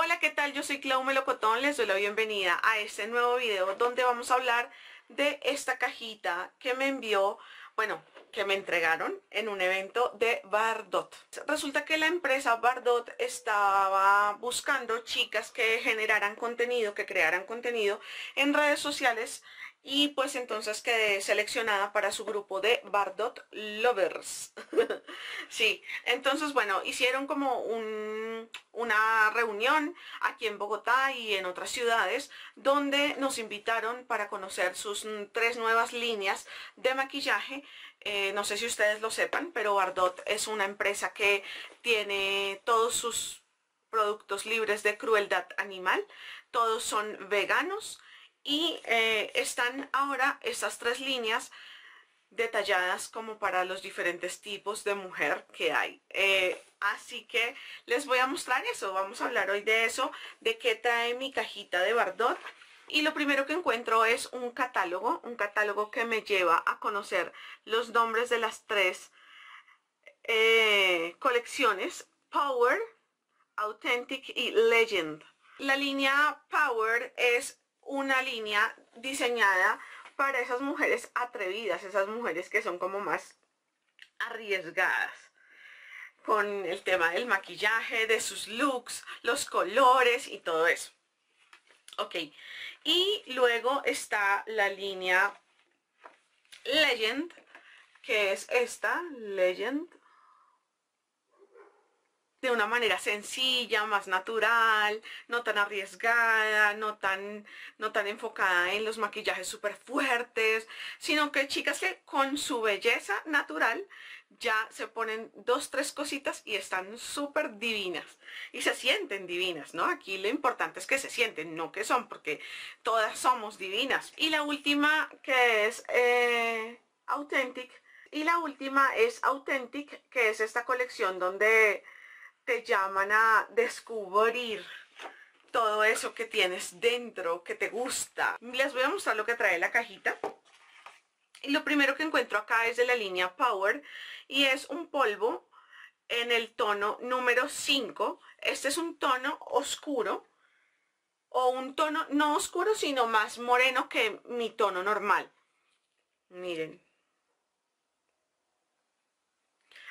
Hola, ¿qué tal? Yo soy Clau Melocotón, les doy la bienvenida a este nuevo video donde vamos a hablar de esta cajita que me envió, bueno, que me entregaron en un evento de Bardot. Resulta que la empresa Bardot estaba buscando chicas que generaran contenido, que crearan contenido en redes sociales y pues entonces quedé seleccionada para su grupo de Bardot Lovers. sí, entonces bueno, hicieron como una reunión aquí en Bogotá y en otras ciudades donde nos invitaron para conocer sus mm, tres nuevas líneas de maquillaje. Eh, no sé si ustedes lo sepan, pero Bardot es una empresa que tiene todos sus productos libres de crueldad animal, todos son veganos y eh, están ahora esas tres líneas detalladas como para los diferentes tipos de mujer que hay. Eh, así que les voy a mostrar eso, vamos a hablar hoy de eso, de qué trae mi cajita de Bardot. Y lo primero que encuentro es un catálogo, un catálogo que me lleva a conocer los nombres de las tres eh, colecciones, Power, Authentic y Legend. La línea Power es una línea diseñada para esas mujeres atrevidas, esas mujeres que son como más arriesgadas con el tema del maquillaje, de sus looks, los colores y todo eso. Ok, y luego está la línea Legend, que es esta, Legend, de una manera sencilla, más natural, no tan arriesgada, no tan, no tan enfocada en los maquillajes súper fuertes, sino que chicas que con su belleza natural ya se ponen dos, tres cositas y están súper divinas y se sienten divinas, ¿no? Aquí lo importante es que se sienten, no que son, porque todas somos divinas. Y la última que es eh, Authentic, y la última es Authentic, que es esta colección donde te llaman a descubrir todo eso que tienes dentro, que te gusta. Les voy a mostrar lo que trae la cajita. Y lo primero que encuentro acá es de la línea Power y es un polvo en el tono número 5. Este es un tono oscuro o un tono no oscuro sino más moreno que mi tono normal. Miren,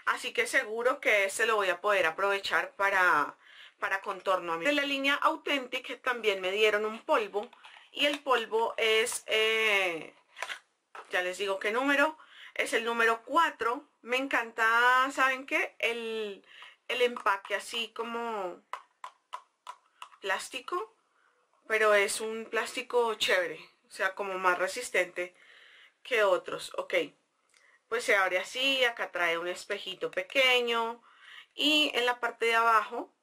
así que seguro que se lo voy a poder aprovechar para, contorno. A mí. De la línea Authentic también me dieron un polvo y el polvo es, eh, ya les digo qué número, es el número 4. Me encanta, ¿saben qué? El, el empaque así como plástico, pero es un plástico chévere, o sea, como más resistente que otros. Ok pues se abre así, acá trae un espejito pequeño y en la parte de abajo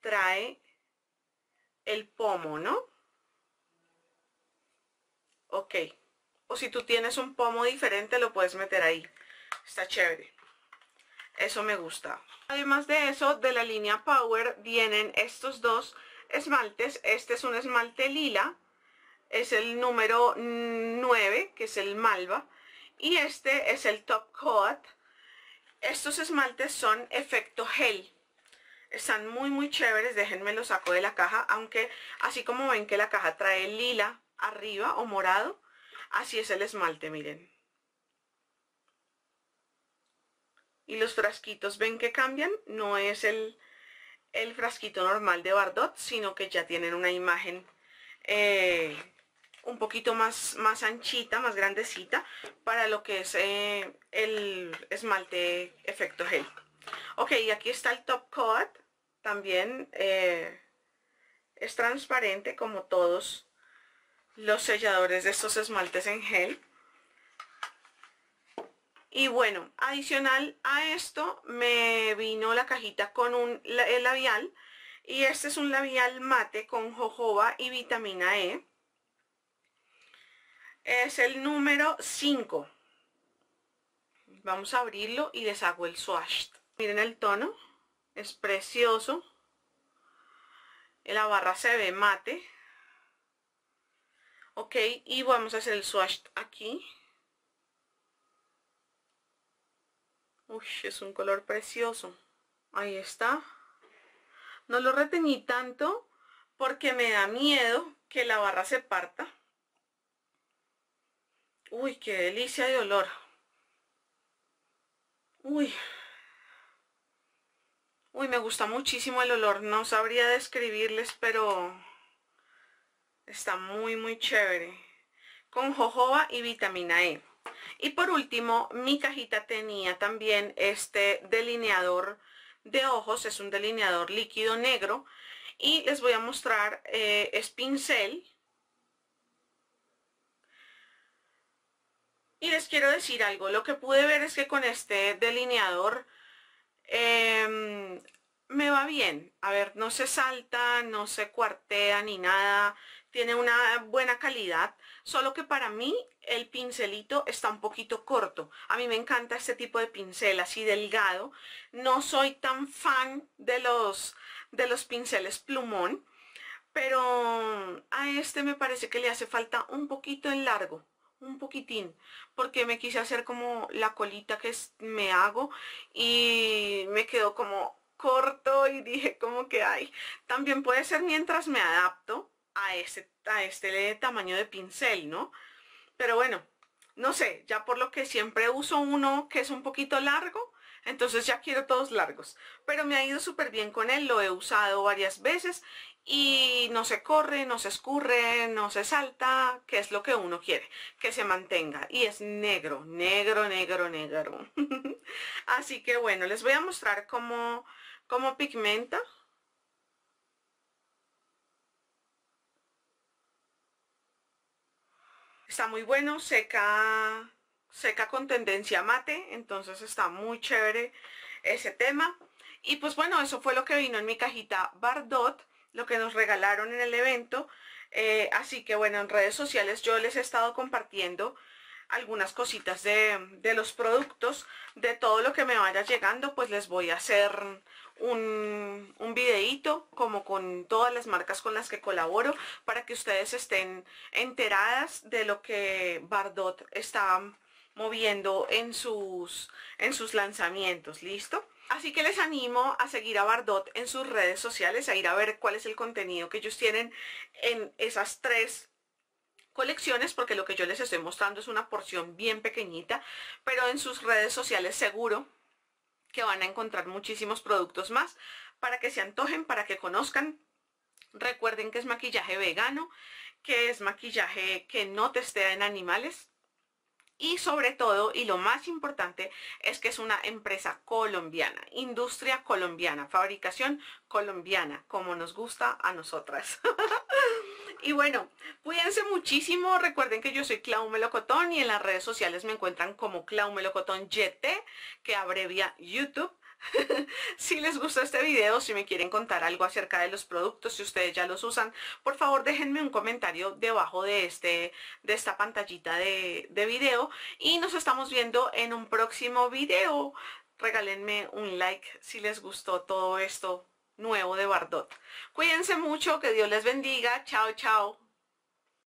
trae el pomo, ¿no? Ok, o si tú tienes un pomo diferente lo puedes meter ahí, está chévere. Eso me gusta. Además de eso, de la línea Power vienen estos dos esmaltes. Este es un esmalte lila, es el número 9, que es el Malva y este es el Top Coat. Estos esmaltes son efecto gel. Están muy muy chéveres, déjenme los saco de la caja, aunque así como ven que la caja trae lila arriba o morado, así es el esmalte, miren. Y los frasquitos, ¿ven que cambian? No es el, el frasquito normal de Bardot, sino que ya tienen una imagen eh, un poquito más, más anchita, más grandecita para lo que es eh, el esmalte efecto gel. Ok, y aquí está el top coat, también eh, es transparente como todos los selladores de estos esmaltes en gel. Y bueno, adicional a esto me vino la cajita con un labial y este es un labial mate con jojoba y vitamina E es el número 5 vamos a abrirlo y les hago el swatch miren el tono es precioso la barra se ve mate ok y vamos a hacer el swatch aquí Uy, es un color precioso ahí está no lo retení tanto porque me da miedo que la barra se parta Uy, qué delicia de olor. Uy. Uy, me gusta muchísimo el olor. No sabría describirles, pero está muy, muy chévere. Con jojoba y vitamina E. Y por último, mi cajita tenía también este delineador de ojos. Es un delineador líquido negro. Y les voy a mostrar, eh, es pincel Y les quiero decir algo, lo que pude ver es que con este delineador em, me va bien. A ver, no se salta, no se cuartea ni nada, tiene una buena calidad, solo que para mí el pincelito está un poquito corto. A mí me encanta este tipo de pincel así delgado. No soy tan fan de los, de los pinceles plumón, pero a este me parece que le hace falta un poquito en largo un poquitín porque me quise hacer como la colita que me hago y me quedó como corto y dije como que hay también puede ser mientras me adapto a ese a este tamaño de pincel no pero bueno no sé ya por lo que siempre uso uno que es un poquito largo entonces ya quiero todos largos. Pero me ha ido súper bien con él, lo he usado varias veces y no se corre, no se escurre, no se salta, que es lo que uno quiere, que se mantenga. Y es negro, negro, negro, negro. Así que bueno, les voy a mostrar cómo, cómo pigmenta. Está muy bueno, seca seca con tendencia mate, entonces está muy chévere ese tema. Y pues bueno, eso fue lo que vino en mi cajita Bardot, lo que nos regalaron en el evento. Eh, así que bueno, en redes sociales yo les he estado compartiendo algunas cositas de, los productos, de todo lo que me vaya llegando, pues les voy a hacer un, un videíto como con todas las marcas con las que colaboro para que ustedes estén enteradas de lo que Bardot está moviendo en sus, en sus lanzamientos, ¿listo? Así que les animo a seguir a Bardot en sus redes sociales, a ir a ver cuál es el contenido que ellos tienen en esas tres colecciones porque lo que yo les estoy mostrando es una porción bien pequeñita, pero en sus redes sociales seguro que van a encontrar muchísimos productos más para que se antojen, para que conozcan. Recuerden que es maquillaje vegano, que es maquillaje que no testea en animales, y sobre todo, y lo más importante, es que es una empresa colombiana, industria colombiana, fabricación colombiana, como nos gusta a nosotras. y bueno, cuídense muchísimo, recuerden que yo soy Clau Melocotón y en las redes sociales me encuentran como Clau Melocotón YT, que abrevia YouTube. si les gustó este video, si me quieren contar algo acerca de los productos, si ustedes ya los usan, por favor déjenme un comentario debajo de, este, de esta pantallita de, de video y nos estamos viendo en un próximo video. Regálenme un like si les gustó todo esto nuevo de Bardot. Cuídense mucho, que Dios les bendiga. Chao, chao.